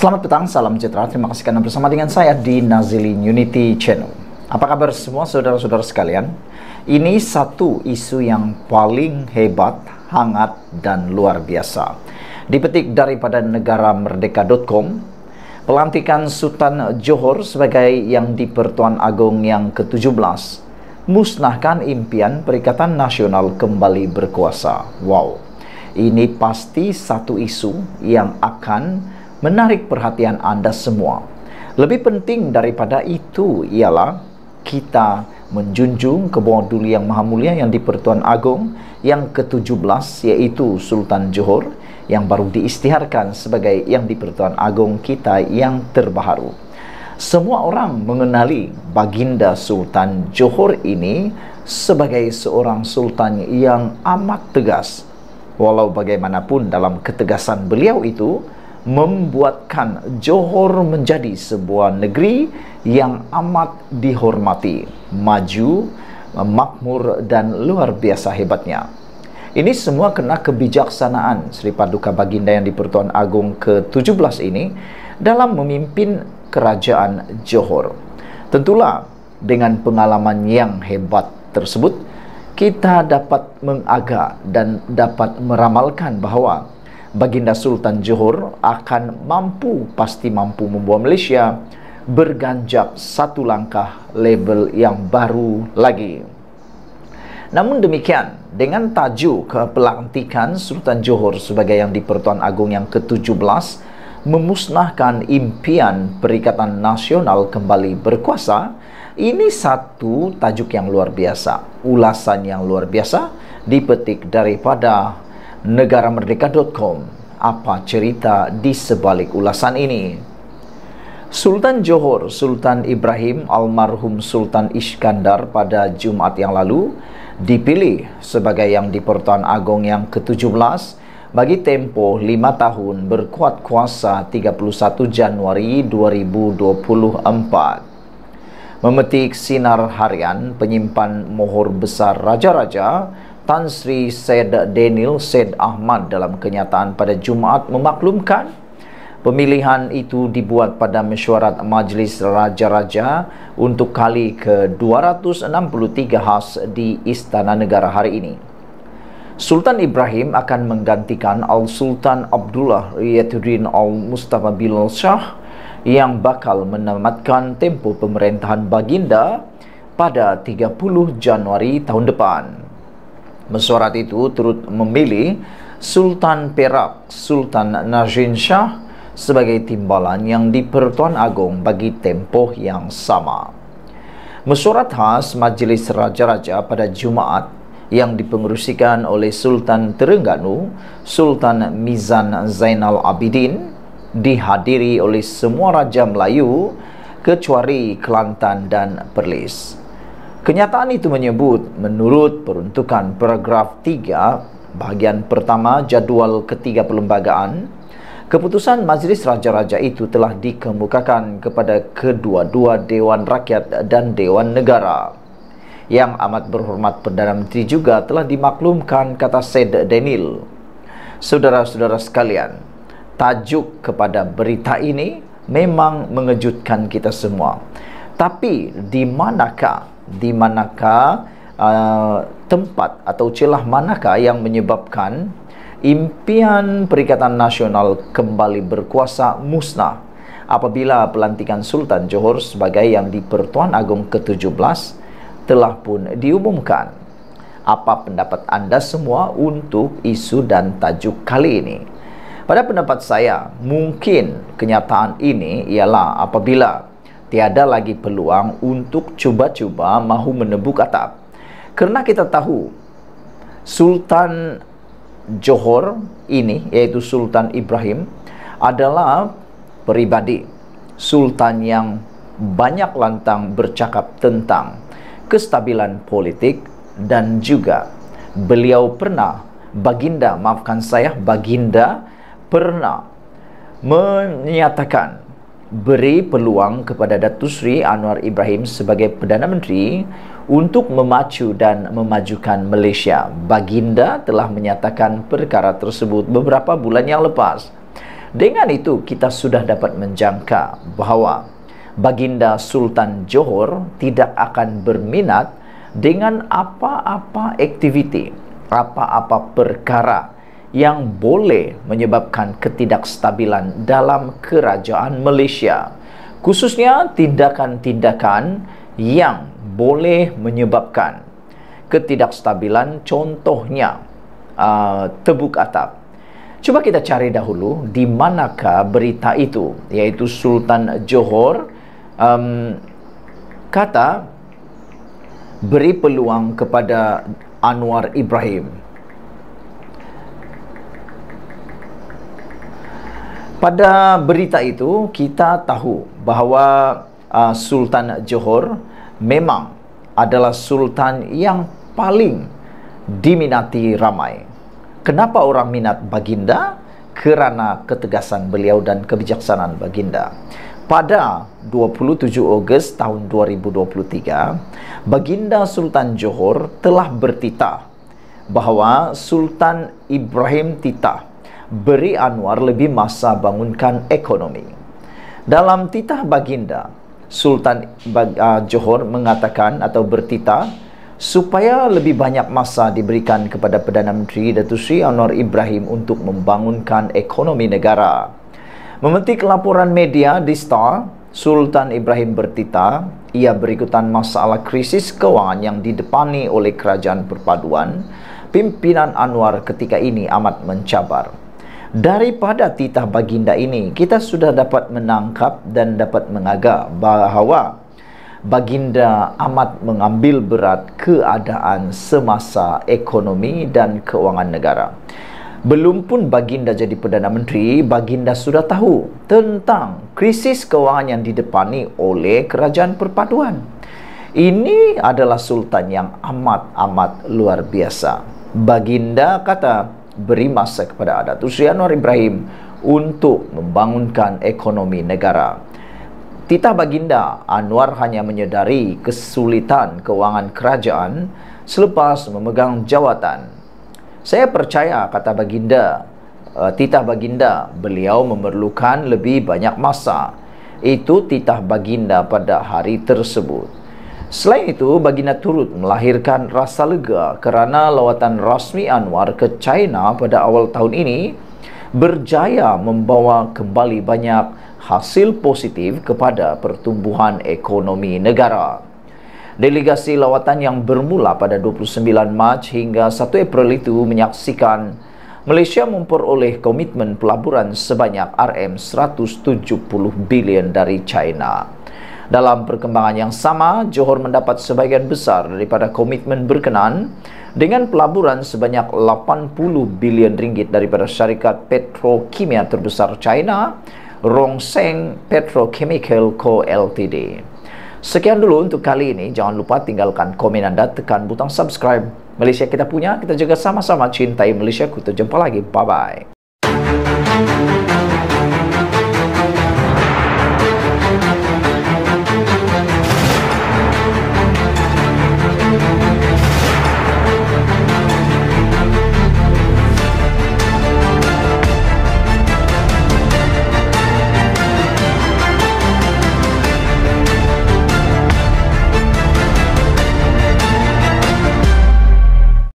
Selamat petang, salam sejahtera. Terima kasih karena bersama dengan saya di Nazilin Unity Channel. Apa kabar semua saudara-saudara sekalian? Ini satu isu yang paling hebat, hangat, dan luar biasa. Dipetik daripada negara merdeka.com, pelantikan Sultan Johor sebagai yang di Pertuan Agong yang ke-17 musnahkan impian Perikatan Nasional kembali berkuasa. Wow, ini pasti satu isu yang akan menarik perhatian anda semua. Lebih penting daripada itu ialah kita menjunjung kebawaduli yang maha mulia yang dipertuan agung yang ke-17 yaitu Sultan Johor yang baru diistiharkan sebagai yang dipertuan agung kita yang terbaru. Semua orang mengenali Baginda Sultan Johor ini sebagai seorang sultan yang amat tegas. Walau bagaimanapun dalam ketegasan beliau itu, membuatkan Johor menjadi sebuah negeri yang amat dihormati, maju, makmur dan luar biasa hebatnya. Ini semua kena kebijaksanaan Sri Paduka Baginda yang di Pertuan Agung ke-17 ini dalam memimpin kerajaan Johor. Tentulah dengan pengalaman yang hebat tersebut kita dapat mengaga dan dapat meramalkan bahawa Baginda Sultan Johor akan mampu, pasti mampu membawa Malaysia berganjak satu langkah label yang baru lagi. Namun demikian, dengan tajuk kepelantikan Sultan Johor sebagai yang di-Pertuan Agong yang ke-17 memusnahkan impian Perikatan Nasional kembali berkuasa, ini satu tajuk yang luar biasa, ulasan yang luar biasa dipetik daripada negaramerdeka.com. Apa cerita di sebalik ulasan ini? Sultan Johor Sultan Ibrahim almarhum Sultan Iskandar pada Jumat yang lalu dipilih sebagai yang di Pertuan Agong yang ke-17 bagi tempoh 5 tahun berkuat kuasa 31 Januari 2024. Memetik sinar harian penyimpan mohor besar raja-raja Tan Sri Syed Daniel Syed Ahmad dalam kenyataan pada Jumaat memaklumkan pemilihan itu dibuat pada mesyuarat Majlis Raja-Raja untuk kali ke-263 khas di Istana Negara hari ini. Sultan Ibrahim akan menggantikan Al-Sultan Abdullah Riyaduddin Al-Mustafa Bilal Shah yang bakal menamatkan tempoh pemerintahan baginda pada 30 Januari tahun depan mesyuarat itu turut memilih Sultan Perak Sultan Najin Shah sebagai timbalan yang dipertuan agung bagi tempoh yang sama. Mesyuarat khas Majlis Raja-Raja pada Jumaat yang dipengerusikan oleh Sultan Terengganu, Sultan Mizan Zainal Abidin, dihadiri oleh semua raja Melayu kecuali Kelantan dan Perlis. Kenyataan itu menyebut menurut peruntukan paragraf 3 bahagian pertama jadual ketiga perlembagaan keputusan Majlis Raja-Raja itu telah dikemukakan kepada kedua-dua Dewan Rakyat dan Dewan Negara. Yang amat berhormat Perdana Menteri juga telah dimaklumkan kata Said Denil. Saudara-saudara sekalian, tajuk kepada berita ini memang mengejutkan kita semua. Tapi di manakah di manakah uh, tempat atau celah manakah yang menyebabkan impian Perikatan Nasional kembali berkuasa musnah apabila pelantikan Sultan Johor sebagai yang di-Pertuan Agong ke-17 telah pun diumumkan. Apa pendapat anda semua untuk isu dan tajuk kali ini? Pada pendapat saya, mungkin kenyataan ini ialah apabila tiada lagi peluang untuk cuba-cuba mahu menebuk atap. Kerana kita tahu Sultan Johor ini yaitu Sultan Ibrahim adalah peribadi sultan yang banyak lantang bercakap tentang kestabilan politik dan juga beliau pernah baginda maafkan saya baginda pernah menyatakan beri peluang kepada Datu Sri Anwar Ibrahim sebagai Perdana Menteri untuk memacu dan memajukan Malaysia. Baginda telah menyatakan perkara tersebut beberapa bulan yang lepas. Dengan itu, kita sudah dapat menjangka bahawa Baginda Sultan Johor tidak akan berminat dengan apa-apa aktiviti, apa-apa perkara yang boleh menyebabkan ketidakstabilan dalam kerajaan Malaysia khususnya tindakan-tindakan yang boleh menyebabkan ketidakstabilan contohnya uh, tebuk atap cuba kita cari dahulu di manakah berita itu iaitu Sultan Johor um, kata beri peluang kepada Anwar Ibrahim Pada berita itu kita tahu bahawa uh, Sultan Johor memang adalah sultan yang paling diminati ramai. Kenapa orang minat baginda? Kerana ketegasan beliau dan kebijaksanaan baginda. Pada 27 Ogos tahun 2023, Baginda Sultan Johor telah bertitah bahawa Sultan Ibrahim Titah beri Anwar lebih masa bangunkan ekonomi. Dalam titah baginda, Sultan ah, Johor mengatakan atau bertitah supaya lebih banyak masa diberikan kepada Perdana Menteri Datu Sri Anwar Ibrahim untuk membangunkan ekonomi negara. Memetik laporan media di Star, Sultan Ibrahim bertita ia berikutan masalah krisis kewangan yang didepani oleh Kerajaan Perpaduan, pimpinan Anwar ketika ini amat mencabar daripada titah baginda ini kita sudah dapat menangkap dan dapat mengagak bahawa baginda amat mengambil berat keadaan semasa ekonomi dan kewangan negara belum pun baginda jadi Perdana Menteri, baginda sudah tahu tentang krisis kewangan yang didepani oleh kerajaan perpaduan. Ini adalah sultan yang amat-amat luar biasa. Baginda kata, beri masa kepada Datuk Seri Anwar Ibrahim untuk membangunkan ekonomi negara. Titah Baginda Anwar hanya menyedari kesulitan kewangan kerajaan selepas memegang jawatan. Saya percaya kata Baginda, eh, Titah Baginda beliau memerlukan lebih banyak masa. Itu Titah Baginda pada hari tersebut. Selain itu, baginda turut melahirkan rasa lega kerana lawatan rasmi Anwar ke China pada awal tahun ini berjaya membawa kembali banyak hasil positif kepada pertumbuhan ekonomi negara. Delegasi lawatan yang bermula pada 29 Mac hingga 1 April itu menyaksikan Malaysia memperoleh komitmen pelaburan sebanyak RM170 bilion dari China. Dalam perkembangan yang sama, Johor mendapat sebahagian besar daripada komitmen berkenaan dengan pelaburan sebanyak 80 bilion ringgit daripada syarikat petrokimia terbesar China, Rongseng Petrochemical Co Ltd. Sekian dulu untuk kali ini. Jangan lupa tinggalkan komen anda, tekan butang subscribe. Malaysia kita punya, kita juga sama-sama cintai Malaysia. Kita jumpa lagi. Bye-bye.